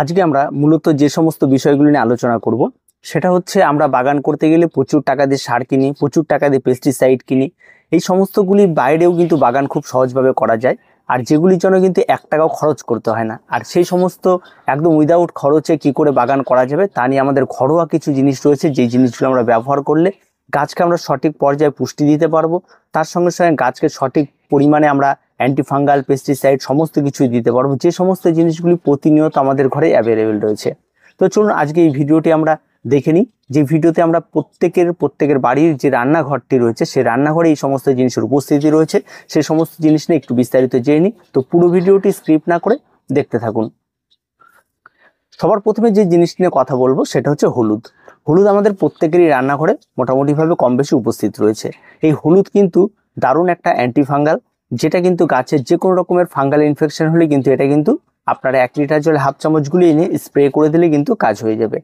আজকে আমরা মূলত যে সমস্ত বিষয়গুলি নিয়ে আলোচনা করব সেটা হচ্ছে আমরা বাগান করতে গেলে প্রচুর টাকা দিয়ে সার কিনি প্রচুর টাকা দিয়ে পেস্টিসাইড কিনি এই সমস্তগুলি বাইরেও কিন্তু বাগান খুব সহজভাবে করা যায় আর যেগুলির জন্য কিন্তু এক টাকাও খরচ করতে হয় না আর সেই সমস্ত একদম উইদাউট খরচে কি করে বাগান করা যাবে তা নিয়ে আমাদের ঘরোয়া কিছু জিনিস রয়েছে যেই জিনিসগুলো আমরা ব্যবহার করলে গাছকে আমরা সঠিক পর্যায়ে পুষ্টি দিতে পারবো তার সঙ্গে সঙ্গে গাছকে সঠিক পরিমাণে আমরা অ্যান্টিফাঙ্গাল পেস্টিসাইড সমস্ত কিছুই দিতে পারবো যে সমস্ত জিনিসগুলি প্রতিনিয়ত আমাদের ঘরে অ্যাভেলেবেল রয়েছে তো চলুন আজকে এই ভিডিওটি আমরা দেখে নিই যে ভিডিওতে আমরা প্রত্যেকের প্রত্যেকের বাড়ির যে রান্নাঘরটি রয়েছে সেই রান্নাঘরে এই সমস্ত জিনিসের উপস্থিতি রয়েছে সে সমস্ত জিনিস নিয়ে একটু বিস্তারিত জেনে নিই তো পুরো ভিডিওটি স্ক্রিপ্ট না করে দেখতে থাকুন সবার প্রথমে যে জিনিস নিয়ে কথা বলবো সেটা হচ্ছে হলুদ হলুদ আমাদের প্রত্যেকেরই রান্নাঘরে মোটামুটিভাবে কম বেশি উপস্থিত রয়েছে এই হলুদ কিন্তু দারুণ একটা অ্যান্টিফাঙ্গাল যেটা কিন্তু গাছের যে কোনো রকমের ফাঙ্গাল ইনফেকশন হলে কিন্তু এটা কিন্তু আপনারা এক লিটার জলে হাফ চামচ গুলিয়ে নিয়ে স্প্রে করে দিলে কিন্তু কাজ হয়ে যাবে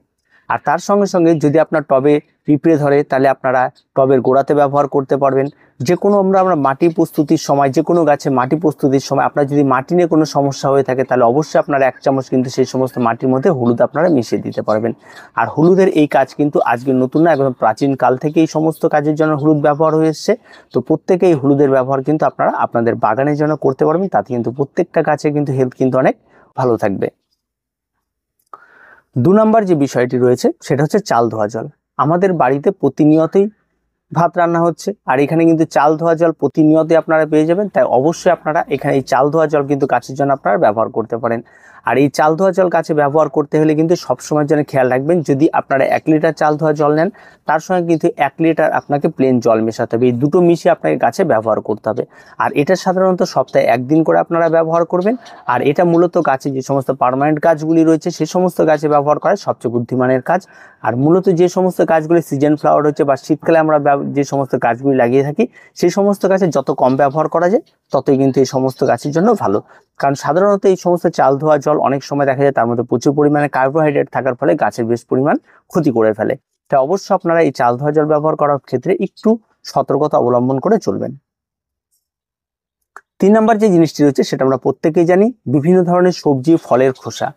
আর তার সঙ্গে সঙ্গে যদি আপনার টবে পিঁপড়ে ধরে তাহলে আপনারা টবের গোড়াতে ব্যবহার করতে পারবেন যে কোনো আমরা আমরা মাটি প্রস্তুতির সময় যে কোনো গাছে মাটি প্রস্তুতির সময় আপনার যদি মাটি নিয়ে কোনো সমস্যা হয়ে থাকে তাহলে অবশ্যই আপনারা এক চামচ কিন্তু সেই সমস্ত মাটির মধ্যে হলুদ আপনারা মিশিয়ে দিতে পারবেন আর হলুদের এই কাজ কিন্তু আজকে নতুন না একদম প্রাচীন কাল থেকে এই সমস্ত কাজের জন্য হলুদ ব্যবহার হয়ে এসছে তো প্রত্যেকেই হলুদের ব্যবহার কিন্তু আপনারা আপনাদের বাগানের জন্য করতে পারবেন তাতে কিন্তু প্রত্যেকটা গাছে কিন্তু হেলথ কিন্তু অনেক ভালো থাকবে দু নম্বর যে বিষয়টি রয়েছে সেটা হচ্ছে চাল ধোয়া জল আমাদের বাড়িতে প্রতিনিয়তই ভাত রান্না হচ্ছে আর এখানে কিন্তু চাল ধোয়া জল প্রতিনিয়তই আপনারা পেয়ে যাবেন তাই অবশ্যই আপনারা এখানে এই চাল ধোয়া জল কিন্তু গাছের জন্য আপনারা ব্যবহার করতে পারেন আর এই চাল ধোয়া জল কাছে ব্যবহার করতে হলে কিন্তু সবসময় যেন খেয়াল রাখবেন যদি আপনারা এক লিটার চাল ধোয়া জল নেন তার সঙ্গে কিন্তু এক লিটার আপনাকে প্লেন জল মেশাতে হবে এই দুটো মিশিয়ে আপনাকে গাছে ব্যবহার করতে হবে আর এটা সাধারণত সপ্তাহে একদিন করে আপনারা ব্যবহার করবেন আর এটা মূলত গাছে যে সমস্ত পারমানেন্ট গাছগুলি রয়েছে সে সমস্ত গাছে ব্যবহার করা সবচেয়ে বুদ্ধিমানের কাজ আর মূলত যে সমস্ত গাছগুলি সিজন ফ্লাওয়ার হচ্ছে বা শীতকালে আমরা যে সমস্ত গাছগুলি লাগিয়ে থাকি সেই সমস্ত গাছে যত কম ব্যবহার করা যায় ততই কিন্তু এই সমস্ত গাছের জন্য ভালো কারণ সাধারণত এই সমস্ত চাল ধোয়া জল অনেক সময় দেখা যায় তার মধ্যে প্রচুর পরিমাণে কার্বোহাইড্রেট থাকার ফলে গাছের বেশ পরিমাণ ক্ষতি করে ফেলে তাই অবশ্যই আপনারা এই চাল ধোয়া জল ব্যবহার করার ক্ষেত্রে একটু সতর্কতা অবলম্বন করে চলবেন তিন নম্বর যে জিনিসটি রয়েছে সেটা আমরা প্রত্যেকেই জানি বিভিন্ন ধরনের সবজি ফলের খোসা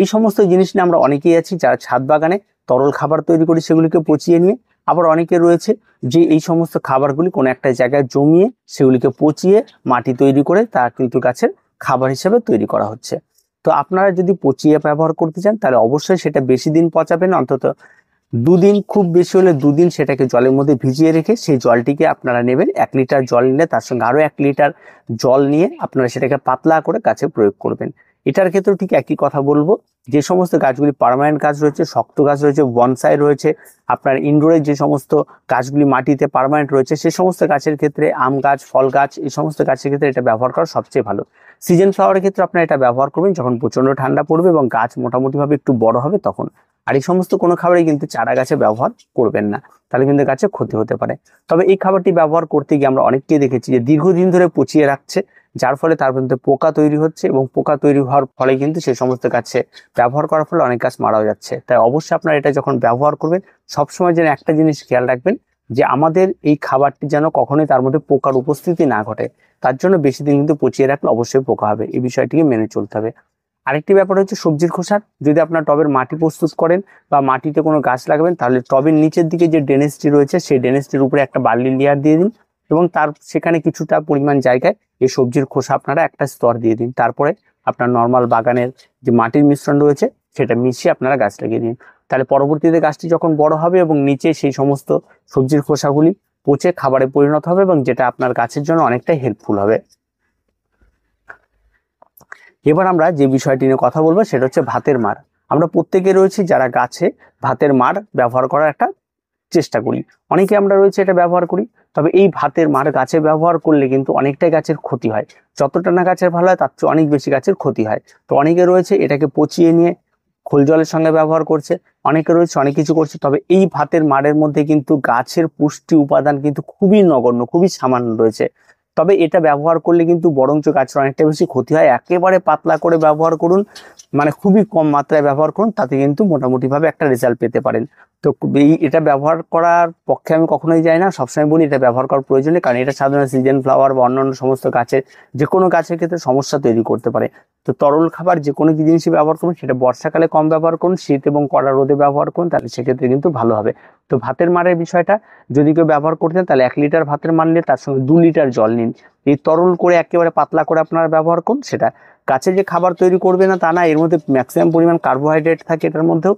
এই সমস্ত জিনিস নিয়ে আমরা অনেকেই আছি যারা ছাদ বাগানে তরল খাবার তৈরি করি সেগুলিকে পচিয়ে নিয়ে আবার অনেকে রয়েছে যে এই সমস্ত খাবারগুলি কোনো একটা জায়গায় জমিয়ে সেগুলিকে পচিয়ে মাটি তৈরি করে তা কিন্তু গাছের খাবার হিসেবে তৈরি করা হচ্ছে তো আপনারা যদি পচিয়ে ব্যবহার করতে চান তাহলে অবশ্যই সেটা বেশি দিন পচাবেন অন্তত দুদিন খুব বেশি হলে দুদিন সেটাকে জলের মধ্যে ভিজিয়ে রেখে সেই জলটিকে আপনারা নেবেন এক লিটার জল নিলে তার সঙ্গে আরও এক লিটার জল নিয়ে আপনারা সেটাকে পাতলা করে কাছে প্রয়োগ করবেন এটার ক্ষেত্রে ঠিক একই কথা বলবো যে সমস্ত গাছগুলি পারমানেন্ট গাছ রয়েছে শক্ত গাছ রয়েছে বনসাই রয়েছে আপনার ইনডোরের যে সমস্ত গাছগুলি মাটিতে পারমানেন্ট রয়েছে সে সমস্ত গাছের ক্ষেত্রে আম গাছ ফল গাছ এই সমস্ত গাছের ক্ষেত্রে এটা ব্যবহার করা সবচেয়ে ভালো সিজন ফ্লাওয়ারের ক্ষেত্রে আপনার এটা ব্যবহার করবেন যখন প্রচণ্ড ঠান্ডা পড়বে এবং গাছ মোটামুটিভাবে একটু বড় হবে তখন আর এই সমস্ত কোনো খাবারই কিন্তু চারা গাছে ব্যবহার করবেন না তাহলে কিন্তু গাছে ক্ষতি হতে পারে তবে এই খাবারটি ব্যবহার করতে গিয়ে আমরা অনেককেই দেখেছি যে দীর্ঘদিন ধরে পচিয়ে রাখছে যার ফলে তার মধ্যে পোকা তৈরি হচ্ছে এবং পোকা তৈরি হওয়ার ফলে কিন্তু সেই সমস্ত গাছে ব্যবহার করার ফলে অনেক গাছ মারাও যাচ্ছে তাই অবশ্যই আপনারা এটা যখন ব্যবহার করবেন সবসময় যেন একটা জিনিস খেয়াল রাখবেন যে আমাদের এই খাবারটি যেন কখনোই তার মধ্যে পোকার উপস্থিতি না ঘটে তার জন্য বেশি দিন কিন্তু পচিয়ে রাখলে অবশ্যই পোকা হবে এই বিষয়টিকে মেনে চলতে হবে আরেকটি ব্যাপার হচ্ছে সবজির খোসার যদি আপনার টবের মাটি প্রস্তুত করেন বা মাটিতে কোনো গাছ লাগাবেন তাহলে টবের নিচের দিকে যে ড্রেনেজটি রয়েছে সেই ড্রেনেজটির উপরে একটা বার্লি লেয়ার দিয়ে দিন এবং তার সেখানে কিছুটা পরিমাণ জায়গায় এই সবজির খোসা আপনারা একটা স্তর দিয়ে দিন তারপরে আপনার নর্মাল বাগানের যে মাটির মিশ্রণ রয়েছে সেটা মিশিয়ে আপনারা গাছ লাগিয়ে দিন তাহলে পরবর্তীতে গাছটি যখন বড় হবে এবং নিচে সেই সমস্ত সবজির খোসাগুলি পচে খাবারে পরিণত হবে এবং যেটা আপনার গাছের জন্য অনেকটাই হেল্পফুল হবে এবার আমরা যে বিষয়টি নিয়ে কথা বলবো সেটা হচ্ছে ভাতের মার আমরা প্রত্যেকে রয়েছি যারা গাছে ভাতের মার ব্যবহার করার একটা চেষ্টা করি অনেকে আমরা রয়েছে এটা ব্যবহার করি তবে এই ভাতের মার গাছে ব্যবহার করলে কিন্তু অনেকটাই গাছের ক্ষতি হয় যতটা না গাছের ভালো হয় তার চেয়ে অনেক বেশি গাছের ক্ষতি হয় তো অনেকে রয়েছে এটাকে পচিয়ে নিয়ে খোল জলের সঙ্গে ব্যবহার করছে অনেকে রয়েছে অনেক কিছু করছে তবে এই ভাতের মারের মধ্যে কিন্তু গাছের পুষ্টি উপাদান কিন্তু খুবই নগণ্য খুবই সামান্য রয়েছে তবে এটা ব্যবহার করলে কিন্তু বরঞ্চ গাছের অনেকটা বেশি ক্ষতি হয় একেবারে পাতলা করে ব্যবহার করুন মানে খুবই কম মাত্রায় ব্যবহার করুন তাতে কিন্তু মোটামুটিভাবে একটা রেজাল্ট পেতে পারেন তো এই এটা ব্যবহার করার পক্ষে আমি কখনোই যাই না সবসময় বলি এটা ব্যবহার করার প্রয়োজনে কারণ এটা সাধারণত সিজন ফ্লাওয়ার বা অন্যান্য সমস্ত গাছের যে কোনো গাছের ক্ষেত্রে সমস্যা তৈরি করতে পারে তো তরল খাবার যে কোনো জিনিসই ব্যবহার করুন সেটা বর্ষাকালে কম ব্যবহার করুন শীত এবং কড়া রোদে ব্যবহার করুন তাহলে সেক্ষেত্রে কিন্তু ভালো হবে তো ভাতের মারের বিষয়টা যদি কেউ ব্যবহার করতেন তাহলে এক লিটার ভাতের মার নিয়ে তার সঙ্গে দু লিটার জল নিন এই তরল করে একেবারে পাতলা করে আপনারা ব্যবহার করুন সেটা গাছে যে খাবার তৈরি করবে না তা না এর মধ্যে ম্যাক্সিমাম পরিমাণ কার্বোহাইড্রেট থাকে এটার মধ্যেও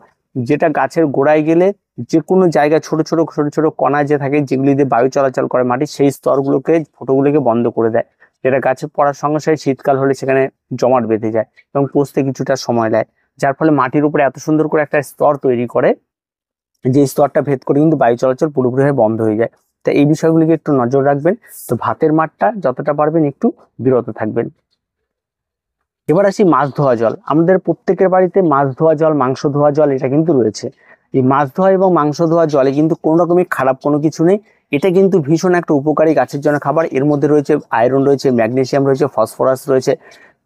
যেটা গাছের গোড়ায় গেলে যে কোনো জায়গা ছোট ছোট ছোট ছোট কণা যে থাকে যেগুলি দিয়ে বায়ু চলাচল করে মাটি সেই স্তরগুলোকে ফটোগুলোকে বন্ধ করে দেয় যেটা গাছে পড়ার সঙ্গে সঙ্গে শীতকাল হলে সেখানে জমাট বেঁধে যায় এবং পচতে কিছুটা সময় লাগে যার ফলে মাটির উপরে এত সুন্দর করে একটা স্তর তৈরি করে যে স্তরটা ভেদ করে কিন্তু বায়ু চলাচল পুরোপুরিভাবে বন্ধ হয়ে যায় তা এই বিষয়গুলিকে একটু নজর রাখবেন তো ভাতের মাঠটা যতটা পারবেন একটু বিরত থাকবেন এবার আসি মাছ ধোয়া জল আমাদের প্রত্যেকের বাড়িতে মাছ ধোয়া জল মাংস ধোয়া জল এটা কিন্তু রয়েছে এই মাছ ধোয়া এবং মাংস ধোয়া জলে কিন্তু কোনো রকমই খারাপ কোনো কিছু নেই এটা কিন্তু ভীষণ একটা উপকারী গাছের জন্য খাবার এর মধ্যে রয়েছে আয়রন রয়েছে ম্যাগনেশিয়াম রয়েছে ফসফরাস রয়েছে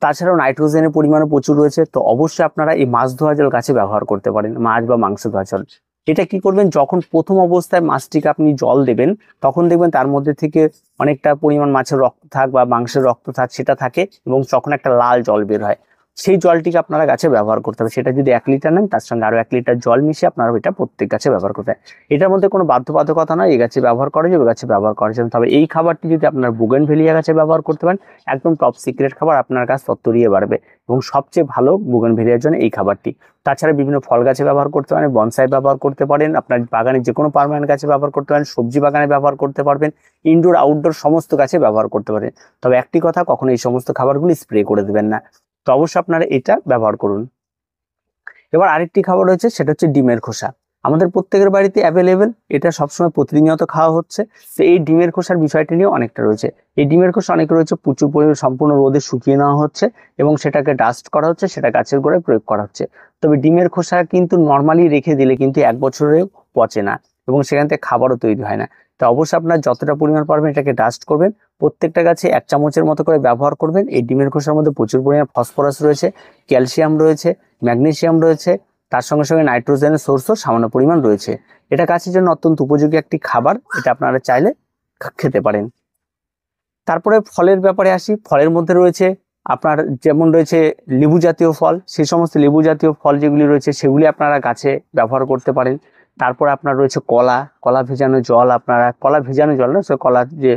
তাছাড়াও নাইট্রোজেনের পরিমাণও প্রচুর রয়েছে তো অবশ্যই আপনারা এই মাছ ধোয়া জল গাছে ব্যবহার করতে পারেন মাছ বা মাংস ধোয়া জল এটা কি করবেন যখন প্রথম অবস্থায় মাছটিকে আপনি জল দেবেন তখন দেখবেন তার মধ্যে থেকে অনেকটা পরিমাণ মাছের রক্ত থাক বা মাংসের রক্ত থাক সেটা থাকে এবং যখন একটা লাল জল বের হয় সেই জলটিকে আপনারা গাছে ব্যবহার করতে হবে সেটা যদি এক লিটার নেন তার সঙ্গে আরও এক লিটার জল মিশিয়ে আপনারা ওইটা প্রত্যেক গাছে ব্যবহার করতে হয় এটার মধ্যে কোনো বাধ্যবাধকতা নয় এই গাছে ব্যবহার করা যাবে গাছে ব্যবহার করা যাবে তবে এই খাবারটি যদি আপনার বুগেন ভেলিয়া গাছে ব্যবহার করতে পারেন একদম টপ সিক্রেট খাবার আপনার গাছ তত্তরিয়ে বাড়বে এবং সবচেয়ে ভালো বুগেন ভেলিয়ার জন্য এই খাবারটি তাছাড়া বিভিন্ন ফল গাছে ব্যবহার করতে পারেন বনসাই ব্যবহার করতে পারেন আপনার বাগানে যে কোনো পারমানেন্ট গাছে ব্যবহার করতে পারেন সবজি বাগানে ব্যবহার করতে পারবেন ইনডোর আউটডোর সমস্ত গাছে ব্যবহার করতে পারেন তবে একটি কথা কখনো এই সমস্ত খাবারগুলি স্প্রে করে দেবেন না তো অবশ্যই আপনারা এটা ব্যবহার করুন এবার আরেকটি খাবার রয়েছে সেটা হচ্ছে ডিমের খোসা আমাদের প্রত্যেকের বাড়িতে অ্যাভেলেবেল এটা সবসময় প্রতিনিয়ত খাওয়া হচ্ছে তো এই ডিমের খোসার বিষয়টি নিয়ে অনেকটা রয়েছে এই ডিমের খোসা অনেক রয়েছে প্রচুর পরিমাণ সম্পূর্ণ রোদে শুকিয়ে নেওয়া হচ্ছে এবং সেটাকে ডাস্ট করা হচ্ছে সেটা গাছের গোড়ায় প্রয়োগ করা হচ্ছে তবে ডিমের খোসা কিন্তু নর্মালি রেখে দিলে কিন্তু এক বছরেও পচে না এবং সেখান থেকে খাবারও তৈরি হয় না তো অবশ্যই আপনার যতটা পরিমাণ পারবেন এটাকে ডাস্ট করবেন প্রত্যেকটা গাছে এক চামচের মতো করে ব্যবহার করবেন এই ডিমের খোসার মধ্যে প্রচুর পরিমাণ ফসফরাস রয়েছে ক্যালসিয়াম রয়েছে ম্যাগনেশিয়াম রয়েছে তার সঙ্গে সঙ্গে নাইট্রোজেনের সোর্সও সামান্য পরিমাণ রয়েছে এটা গাছের জন্য অত্যন্ত উপযোগী একটি খাবার এটা আপনারা চাইলে খেতে পারেন তারপরে ফলের ব্যাপারে আসি ফলের মধ্যে রয়েছে আপনার যেমন রয়েছে লেবু জাতীয় ফল সেই সমস্ত লেবু জাতীয় ফল যেগুলি রয়েছে সেগুলি আপনারা গাছে ব্যবহার করতে পারেন তারপর আপনার রয়েছে কলা কলা ভেজানো জল আপনারা কলা ভেজানো জল না কলা যে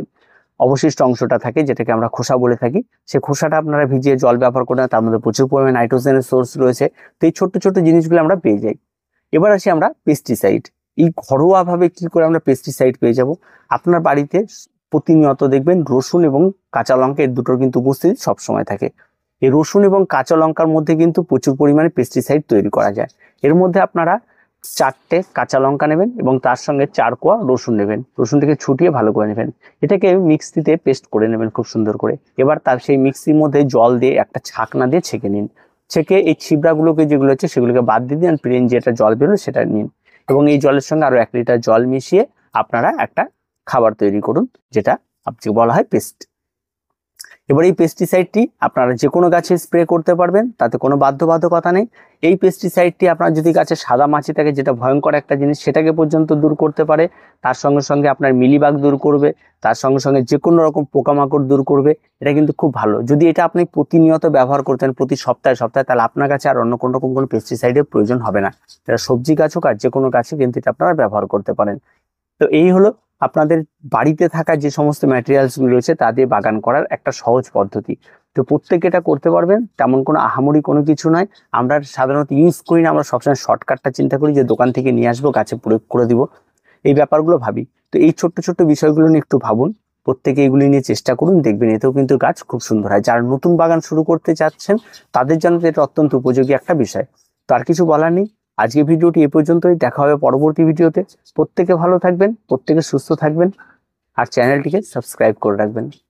অবশিষ্ট অংশটা থাকে যেটাকে আমরা খোসা বলে থাকি সে খোসাটা আপনারা ভিজিয়ে জল ব্যবহার করেন তার মধ্যে প্রচুর পরিমাণে নাইট্রোজেনের সোর্স রয়েছে তো এই ছোট্ট ছোট্ট জিনিসগুলো আমরা পেয়ে যাই এবার আসি আমরা পেস্টিসাইড এই ঘরোয়াভাবে কি করে আমরা পেস্টিসাইড পেয়ে যাব আপনার বাড়িতে প্রতিনিয়ত দেখবেন রসুন এবং কাঁচা লঙ্কা এর দুটোর কিন্তু উপস্থিতি সবসময় থাকে এই রসুন এবং কাঁচা লঙ্কার মধ্যে কিন্তু প্রচুর পরিমাণে পেস্টিসাইড তৈরি করা যায় এর মধ্যে আপনারা চারটে কাঁচা লঙ্কা নেবেন এবং তার সঙ্গে চার কোয়া রসুন নেবেন রসুনটাকে ছুটিয়ে ভালো করে নেবেন এটাকে মিক্সিতে পেস্ট করে নেবেন খুব সুন্দর করে এবার তার সেই মিক্সির মধ্যে জল দিয়ে একটা ছাকনা দিয়ে ছেঁকে নিন ছেঁকে এই ছিবড়াগুলোকে যেগুলো হচ্ছে সেগুলোকে বাদ দিয়ে দিন প্লেন যেটা জল বেরোলো সেটা নিন এবং এই জলের সঙ্গে আরও এক লিটার জল মিশিয়ে আপনারা একটা খাবার তৈরি করুন যেটা আপনি বলা হয় পেস্ট এবার এই পেস্টিসাইডটি আপনারা যে কোনো গাছে স্প্রে করতে পারবেন তাতে কোনো বাধ্যবাধকতা নেই এই পেস্টিসাইডটি আপনার যদি গাছে সাদা মাছি থাকে যেটা ভয়ঙ্কর একটা জিনিস সেটাকে পর্যন্ত দূর করতে পারে তার সঙ্গে সঙ্গে আপনার মিলিবাগ দূর করবে তার সঙ্গে সঙ্গে যে কোনো রকম পোকামাকড় দূর করবে এটা কিন্তু খুব ভালো যদি এটা আপনি প্রতিনিয়ত ব্যবহার করতেন প্রতি সপ্তাহে সপ্তাহে তাহলে আপনার কাছে আর অন্য কোনো রকম কোনো পেস্টিসাইডের প্রয়োজন হবে না এটা সবজি গাছ হোক আর যে কোনো গাছে কিন্তু এটা আপনারা ব্যবহার করতে পারেন তো এই হলো আপনাদের বাড়িতে থাকা যে সমস্ত ম্যাটেরিয়ালসগুলো রয়েছে তা দিয়ে বাগান করার একটা সহজ পদ্ধতি তো প্রত্যেকে এটা করতে পারবেন তেমন কোনো আহামরি কোনো কিছু নয় আমরা সাধারণত ইউজ করি না আমরা সবসময় শর্টকাটটা চিন্তা করি যে দোকান থেকে নিয়ে আসবো গাছে প্রয়োগ করে দিব এই ব্যাপারগুলো ভাবি তো এই ছোট্ট ছোট্ট বিষয়গুলো নিয়ে একটু ভাবুন প্রত্যেকে এগুলি নিয়ে চেষ্টা করুন দেখবেন এতেও কিন্তু গাছ খুব সুন্দর হয় যারা নতুন বাগান শুরু করতে চাচ্ছেন তাদের জন্য এটা অত্যন্ত উপযোগী একটা বিষয় তো আর কিছু বলার নেই আজকে ভিডিওটি এ পর্যন্তই দেখা হবে পরবর্তী ভিডিওতে প্রত্যেকে ভালো থাকবেন প্রত্যেকে সুস্থ থাকবেন আর চ্যানেলটিকে সাবস্ক্রাইব করে রাখবেন